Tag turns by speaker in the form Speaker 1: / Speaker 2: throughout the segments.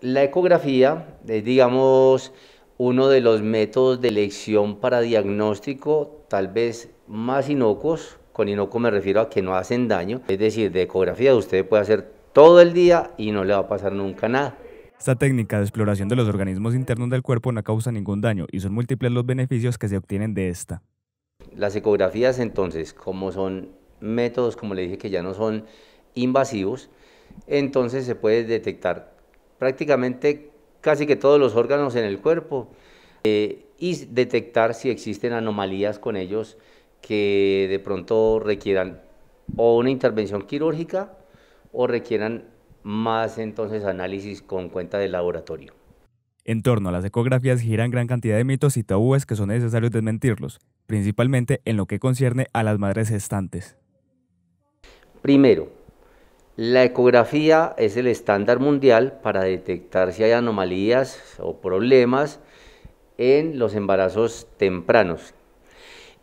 Speaker 1: La ecografía es, digamos, uno de los métodos de elección para diagnóstico, tal vez más inocos. Con inocuo me refiero a que no hacen daño. Es decir, de ecografía usted puede hacer todo el día y no le va a pasar
Speaker 2: nunca nada. Esta técnica de exploración de los organismos internos del cuerpo no causa ningún daño y son múltiples los beneficios que se obtienen de esta.
Speaker 1: Las ecografías entonces, como son métodos, como le dije, que ya no son invasivos, entonces se puede detectar prácticamente casi que todos los órganos en el cuerpo eh, y detectar si existen anomalías con ellos que de pronto requieran o una intervención quirúrgica o requieran más entonces
Speaker 2: análisis con cuenta de laboratorio. En torno a las ecografías giran gran cantidad de mitos y tabúes que son necesarios desmentirlos, principalmente en lo que concierne a las madres gestantes.
Speaker 1: Primero, la ecografía es el estándar mundial para detectar si hay anomalías o problemas en los embarazos tempranos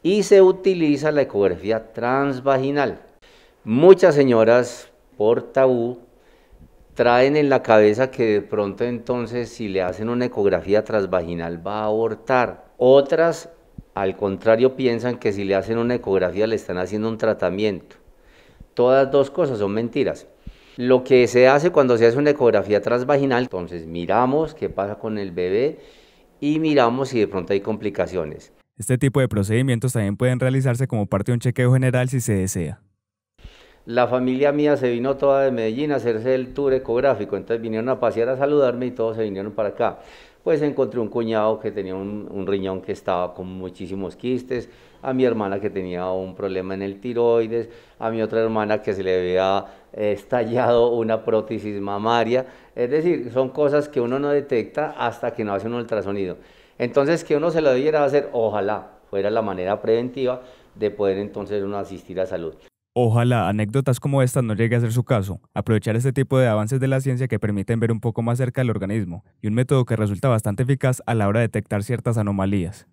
Speaker 1: y se utiliza la ecografía transvaginal. Muchas señoras por tabú traen en la cabeza que de pronto entonces si le hacen una ecografía transvaginal va a abortar. Otras al contrario piensan que si le hacen una ecografía le están haciendo un tratamiento. Todas dos cosas son mentiras. Lo que se hace cuando se hace una ecografía transvaginal, entonces miramos qué pasa con el bebé y miramos si de pronto hay
Speaker 2: complicaciones. Este tipo de procedimientos también pueden realizarse como parte de un chequeo general si se desea.
Speaker 1: La familia mía se vino toda de Medellín a hacerse el tour ecográfico, entonces vinieron a pasear a saludarme y todos se vinieron para acá pues encontré un cuñado que tenía un, riñón que estaba con muchísimos quistes, a mi hermana que tenía un problema en el tiroides, a mi otra hermana que se le había eh, estallado una prótesis mamaria. Es decir, son cosas que uno no detecta hasta que no hace un ultrasonido. Entonces, que uno se lo a hacer, ojalá fuera la manera preventiva de poder entonces uno asistir a salud.
Speaker 2: Ojalá anécdotas como esta no llegue a ser su caso. Aprovechar este tipo de avances de la ciencia que permiten ver un poco más cerca del organismo y un método que resulta bastante eficaz a la hora de detectar ciertas anomalías.